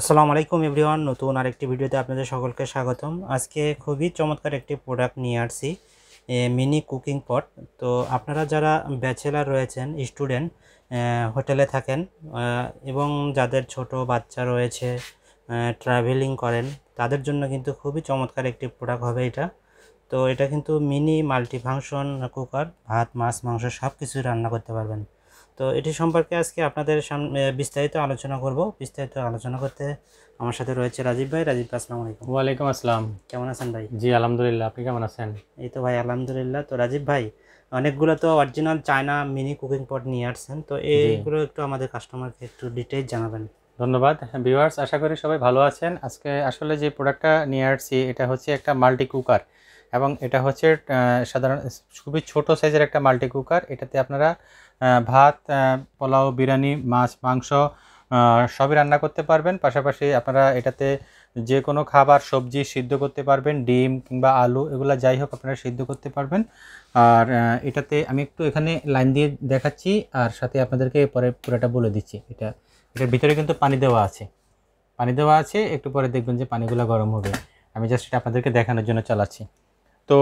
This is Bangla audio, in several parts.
আসসালামু আলাইকুম এভরিওয়ান নতুন আরেকটি ভিডিওতে আপনাদের সকলকে স্বাগতম আজকে খুবই চমৎকার একটি প্রোডাক্ট নিয়ে আসছি মিনি কুকিং পট তো আপনারা যারা ব্যাচেলার রয়েছেন স্টুডেন্ট হোটেলে থাকেন এবং যাদের ছোট বাচ্চা রয়েছে ট্রাভেলিং করেন তাদের জন্য কিন্তু খুবই চমৎকার একটি প্রোডাক্ট হবে এটা তো এটা কিন্তু মিনি মাল্টিফাংশন কুকার ভাত মাছ মাংস সব কিছুই রান্না করতে পারবেন তো এটি সম্পর্কে আজকে আপনাদের সামনে বিস্তারিত আলোচনা করব বিস্তারিত আলোচনা করতে আমার সাথে রয়েছে রাজীব ভাই রাজীব ভাই আসসালামু আলাইকুম ওয়ালাইকুম আসসালাম কেমন আছেন ভাই জি আলহামদুলিল্লাহ আপনি কেমন আছেন এই তো ভাই আলহামদুলিল্লাহ তো রাজীব ভাই অনেকগুলো তো original China mini cooking pot নিয়ে আসছেন তো এইগুলো একটু আমাদের কাস্টমারকে একটু ডিটেইল জানাবেন ধন্যবাদ ভিউয়ার্স আশা করি সবাই ভালো আছেন আজকে আসলে যে প্রোডাক্টটা নিয়ে আসছি এটা হচ্ছে একটা মাল্টি কুকার এবং এটা হচ্ছে সাধারণ খুবই ছোট সাইজের একটা মাল্টি কুকার এটাতে আপনারা ভাত পোলাও বিরিয়ানি মাছ মাংস সবই রান্না করতে পারবেন পাশাপাশি আপনারা এটাতে যে কোনো খাবার সবজি সিদ্ধ করতে পারবেন ডিম কিংবা আলু এগুলো যাই হোক আপনারা সিদ্ধ করতে পারবেন আর এটাতে আমি একটু এখানে লাইন দিয়ে দেখাচ্ছি আর সাথে আপনাদেরকে পরে পুরোটা বলে দিচ্ছি এটা এটার ভিতরে কিন্তু পানি দেওয়া আছে পানি দেওয়া আছে একটু পরে দেখবেন যে পানিগুলো গরম হবে আমি জাস্ট এটা আপনাদেরকে দেখানোর জন্য চালাচ্ছি তো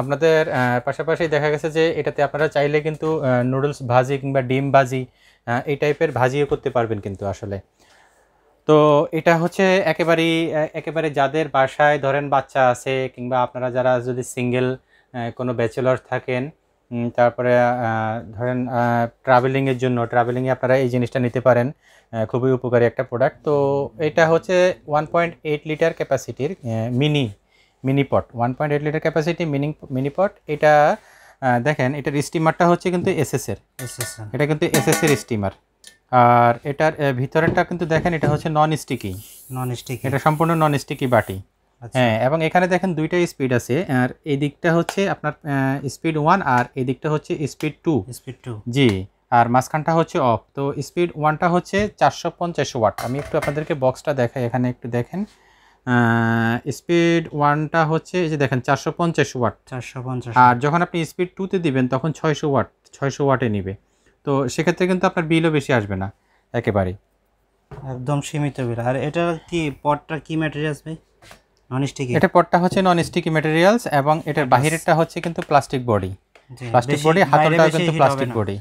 আপনাদের পাশাপাশি দেখা গেছে যে এটাতে আপনারা চাইলে কিন্তু নুডলস ভাজি কিংবা ডিম ভাজি এই টাইপের ভাজিও করতে পারবেন কিন্তু আসলে তো এটা হচ্ছে একেবারেই একেবারে যাদের বাসায় ধরেন বাচ্চা আছে কিংবা আপনারা যারা যদি সিঙ্গেল কোনো ব্যাচেলার থাকেন তারপরে ধরেন ট্রাভেলিংয়ের জন্য ট্রাভেলিংয়ে আপনারা এই জিনিসটা নিতে পারেন খুবই উপকারী একটা প্রোডাক্ট তো এটা হচ্ছে ওয়ান পয়েন্ট এইট লিটার ক্যাপাসিটির mini mini pot one point eight litre capacity mini mini pot এটা দেখেন এটার স্টিমারটা হচ্ছে কিন্তু এসএসের এটা কিন্তু এসএসের স্টিমার আর এটার ভিতরেরটা কিন্তু দেখেন এটা হচ্ছে নন স্টিকি নন স্টিকি এটা সম্পূর্ণ নন স্টিকি বাটি আচ্ছা। হ্যাঁ এবং এখানে দেখেন দুইটা স্পিড আছে আর এই দিকটা হচ্ছে আপনার স্পিড ওয়ান আর এই দিকটা হচ্ছে স্পিড টু স্পিড টু জি আর মাঝখানটা হচ্ছে অফ তো স্পিড ওয়ানটা হচ্ছে চারশো পঞ্চাশ ওয়াট আমি একটু আপনাদেরকে বক্সটা দেখাই এখানে একটু দেখেন স্পিড ওয়ানটা হচ্ছে এই যে দেখেন চারশো পঞ্চাশ ওয়াট চারশো পঞ্চাশ আর যখন আপনি স্পিড টুতে দিবেন তখন ছয়শো ওয়াট ছয়শো ওয়াটে নিবে তো সেক্ষেত্রে কিন্তু আপনার বিলও বেশি আসবে না একেবারেই একদম সীমিত বিল আর এটা কি পটটা কি ম্যাটেরিয়ালস ভাই নন স্টিকি এটা পটটা হচ্ছে নন স্টিকি ম্যাটেরিয়ালস এবং এটার বাহিরেরটা হচ্ছে কিন্তু প্লাস্টিক বডি প্লাস্টিক বডি হাতলটা কিন্তু প্লাস্টিক বডি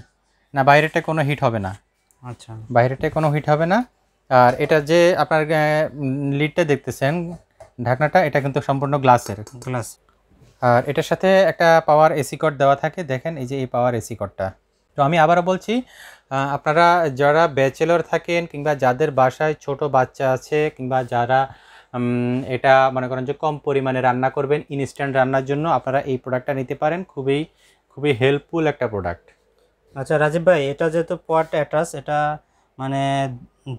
না বাইরেটা কোনো হিট হবে না আচ্ছা বাইরেটা কোনো হিট হবে না আর এটা যে আপনার লিডটা দেখতেছেন ঢাকনাটা এটা কিন্তু সম্পূর্ণ গ্লাসের গ্লাস আর এটার সাথে একটা পাওয়ার এসি কট দেওয়া থাকে দেখেন এই যে এই পাওয়ার এসি কটটা তো আমি আবারও বলছি আপনারা যারা ব্যাচেলর থাকেন কিংবা যাদের বাসায় ছোট বাচ্চা আছে কিংবা যারা এটা মনে করেন যে কম পরিমাণে রান্না করবেন ইনস্ট্যান্ট রান্নার জন্য আপনারা এই প্রোডাক্টটা নিতে পারেন খুবই খুবই হেল্পফুল একটা প্রোডাক্ট আচ্ছা রাজীব ভাই এটা যেহেতু পট অ্যাট্রাস এটা মানে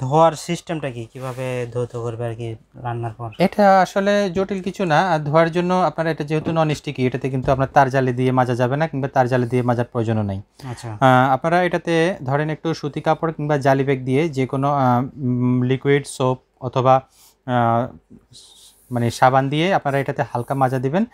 ধোয়ার সিস্টেমটা কি কিভাবে ধৌত করবে আর কি রান্নার পর এটা আসলে জটিল কিছু না আর ধোয়ার জন্য আপনার এটা যেহেতু নন স্টিকি এটাতে কিন্তু আপনার তার জালে দিয়ে মাজা যাবে না কিংবা তার জালে দিয়ে মাজার প্রয়োজনও নাই আচ্ছা আপনারা এটাতে ধরেন একটু সুতি কাপড় কিংবা জালি ব্যাগ দিয়ে যে কোনো লিকুইড সোপ অথবা মানে সাবান দিয়ে আপনারা এটাতে হালকা মাজা দিবেন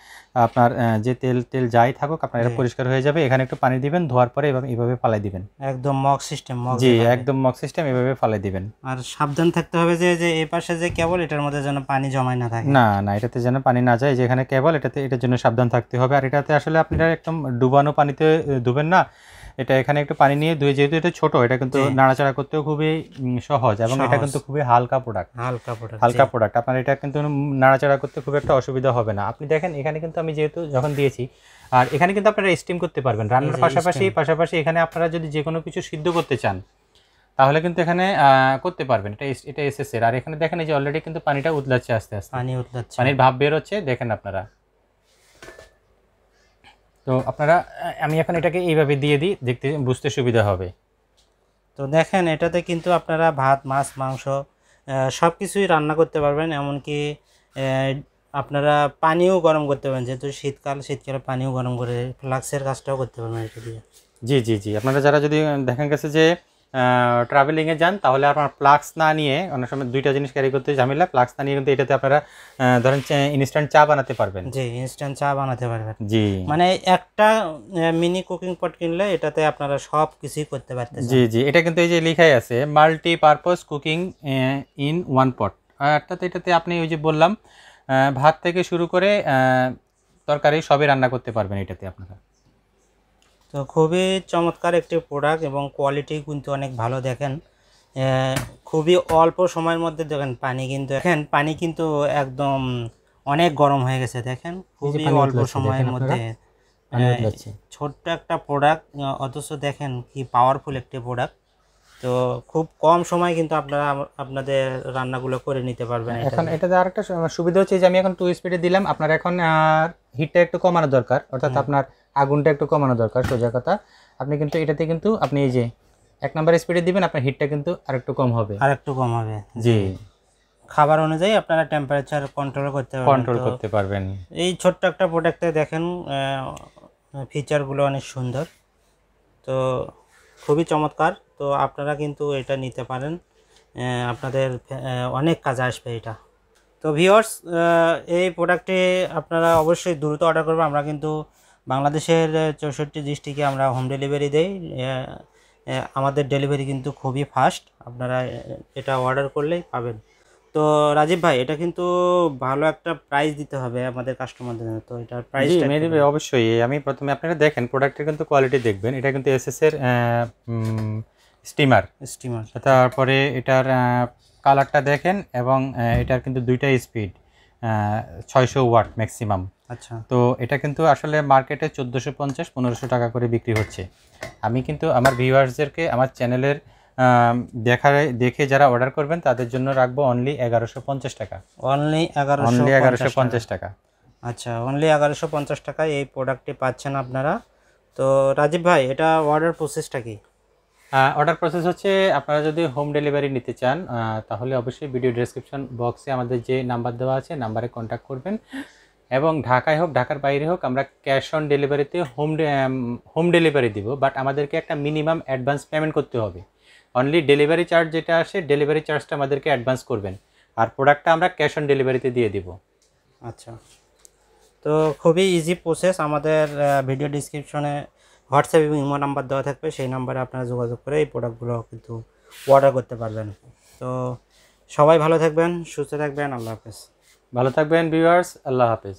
আপনার যে তেল তেল যাই থাকুক আপনার এটা পরিষ্কার হয়ে যাবে এখানে একটু পানি দিবেন ধোয়ার পরে এভাবে এভাবে ফালাই দিবেন একদম মক সিস্টেম জি একদম মক সিস্টেম এভাবে ফালাই দিবেন আর সাবধান থাকতে হবে যে যে এই পাশে যে কেবল এটার মধ্যে যেন পানি জমায় না থাকে না না এটাতে যেন পানি না যায় যেখানে কেবল এটাতে এটার জন্য সাবধান থাকতে হবে আর এটাতে আসলে আপনারা একদম ডুবানো পানিতে ধুবেন না এটা এখানে একটু পানি নিয়ে ধুয়ে যেহেতু এটা ছোট এটা কিন্তু নাড়াচাড়া করতেও খুবই সহজ এবং এটা কিন্তু খুবই হালকা প্রোডাক্ট হালকা প্রোডাক্ট হালকা প্রোডাক্ট আপনার এটা কিন্তু নাড়াচাড়া করতে খুব একটা অসুবিধা হবে না আপনি দেখেন এখানে কিন্তু আমি যেহেতু যখন দিয়েছি আর এখানে কিন্তু আপনারা স্টিম করতে পারবেন রান্নার পাশাপাশি পাশাপাশি এখানে আপনারা যদি যে কোনো কিছু সিদ্ধ করতে চান তাহলে কিন্তু এখানে করতে পারবেন এটা এটা এসএসএর আর এখানে দেখেন এই যে অলরেডি কিন্তু পানিটা উতলাচ্ছে আস্তে আস্তে পানি উতলাচ্ছে পানির ভাব বের হচ্ছে দেখেন আপনারা তো আপনারা আমি এখন এটাকে এইভাবে দিয়ে দিই দেখতে বুঝতে সুবিধা হবে তো দেখেন এটাতে কিন্তু আপনারা ভাত মাছ মাংস সব কিছুই রান্না করতে পারবেন এমনকি আপনারা পানিও গরম করতে পারেন যেহেতু শীতকাল শীতকালে পানিও গরম করে ফ্লাক্সের কাজটাও করতে পারবেন এটা দিয়ে জি জি জি আপনারা যারা যদি দেখা গেছে যে ট্রাভেলিংয়ে যান তাহলে আপনার প্লাক্স না নিয়ে অনেক সময় দুইটা জিনিস ক্যারি করতে ঝামেলা প্লাক্স না নিয়ে কিন্তু এটাতে আপনারা ধরেন ইনস্ট্যান্ট চা বানাতে পারবেন জি ইনস্ট্যান্ট চা বানাতে পারবেন জি মানে একটা মিনি কুকিং পট কিনলে এটাতে আপনারা সব কিছুই করতে পারতেন জি জি এটা কিন্তু এই যে লেখাই আছে multi purpose cooking in one pot অর্থাৎ এটাতে আপনি ওই যে বললাম ভাত থেকে শুরু করে তরকারি সবই রান্না করতে পারবেন এটাতে আপনারা তো খুবই চমৎকার একটি প্রোডাক্ট এবং কোয়ালিটি কিন্তু অনেক ভালো দেখেন খুবই অল্প সময়ের মধ্যে দেখেন পানি কিন্তু দেখেন পানি কিন্তু একদম অনেক গরম হয়ে গেছে দেখেন খুবই অল্প সময়ের মধ্যে ছোট্ট একটা প্রোডাক্ট অথচ দেখেন কি পাওয়ারফুল একটি প্রোডাক্ট তো খুব কম সময় কিন্তু আপনারা আপনাদের রান্নাগুলো করে নিতে পারবেন এখন এটাতে একটা সুবিধা হচ্ছে যে আমি এখন টু স্পিডে দিলাম আপনার এখন হিটটা একটু কমানো দরকার অর্থাৎ আপনার আগুনটা একটু কমানো দরকার সোজা কথা আপনি কিন্তু এটাতে কিন্তু আপনি এই যে এক নাম্বার স্পিডে দিবেন আপনার হিটটা কিন্তু আরেকটু কম হবে আরেকটু কম হবে জি খাবার অনুযায়ী আপনারা টেম্পারেচার কন্ট্রোল করতে কন্ট্রোল করতে পারবেন এই ছোট্ট একটা প্রোডাক্টে দেখেন ফিচারগুলো অনেক সুন্দর তো খুবই চমৎকার তো আপনারা কিন্তু এটা নিতে পারেন আপনাদের অনেক কাজে আসবে এটা তো ভিওর্স এই প্রোডাক্টে আপনারা অবশ্যই দ্রুত অর্ডার করবেন আমরা কিন্তু বাংলাদেশের চৌষট্টি ডিস্ট্রিক্টে আমরা হোম ডেলিভারি দেই আমাদের ডেলিভারি কিন্তু খুবই ফাস্ট আপনারা এটা অর্ডার করলেই পাবেন তো রাজীব ভাই এটা কিন্তু ভালো একটা প্রাইস দিতে হবে আমাদের কাস্টমারদের তো এটার প্রাইস জি ভাই অবশ্যই আমি প্রথমে আপনারা দেখেন প্রোডাক্টের কিন্তু কোয়ালিটি দেখবেন এটা কিন্তু এস এর স্টিমার স্টিমার তারপরে এটার কালারটা দেখেন এবং এটার কিন্তু দুইটা স্পিড ছয়শো ওয়াট ম্যাক্সিমাম আচ্ছা তো এটা কিন্তু আসলে মার্কেটে চোদ্দোশো পঞ্চাশ পনেরোশো টাকা করে বিক্রি হচ্ছে আমি কিন্তু আমার ভিউয়ার্সদেরকে আমার চ্যানেলের দেখা দেখে যারা অর্ডার করবেন তাদের জন্য রাখবো অনলি এগারোশো পঞ্চাশ টাকা অনলি এগারো অনলি এগারোশো পঞ্চাশ টাকা আচ্ছা অনলি এগারোশো পঞ্চাশ টাকায় এই প্রোডাক্টটি পাচ্ছেন আপনারা তো রাজীব ভাই এটা অর্ডার প্রসেসটা কি অর্ডার প্রসেস হচ্ছে আপনারা যদি হোম ডেলিভারি নিতে চান তাহলে অবশ্যই ভিডিও ডেসক্রিপশন বক্সে আমাদের যে নাম্বার দেওয়া আছে নাম্বারে কন্ট্যাক্ট করবেন এবং ঢাকায় হোক ঢাকার বাইরে হোক আমরা ক্যাশ অন ডেলিভারিতে হোম হোম ডেলিভারি দিব বাট আমাদেরকে একটা মিনিমাম অ্যাডভান্স পেমেন্ট করতে হবে অনলি ডেলিভারি চার্জ যেটা আসে ডেলিভারি চার্জটা আমাদেরকে অ্যাডভান্স করবেন আর প্রোডাক্টটা আমরা ক্যাশ অন ডেলিভারিতে দিয়ে দিব আচ্ছা তো খুবই ইজি প্রসেস আমাদের ভিডিও ডিসক্রিপশনে হোয়াটসঅ্যাপ এবং ইমো নাম্বার দেওয়া থাকবে সেই নাম্বারে আপনারা যোগাযোগ করে এই প্রোডাক্টগুলো কিন্তু অর্ডার করতে পারবেন তো সবাই ভালো থাকবেন সুস্থ থাকবেন আল্লাহ হাফেজ ভালো থাকবেন ভিউয়ার্স আল্লাহ হাফেজ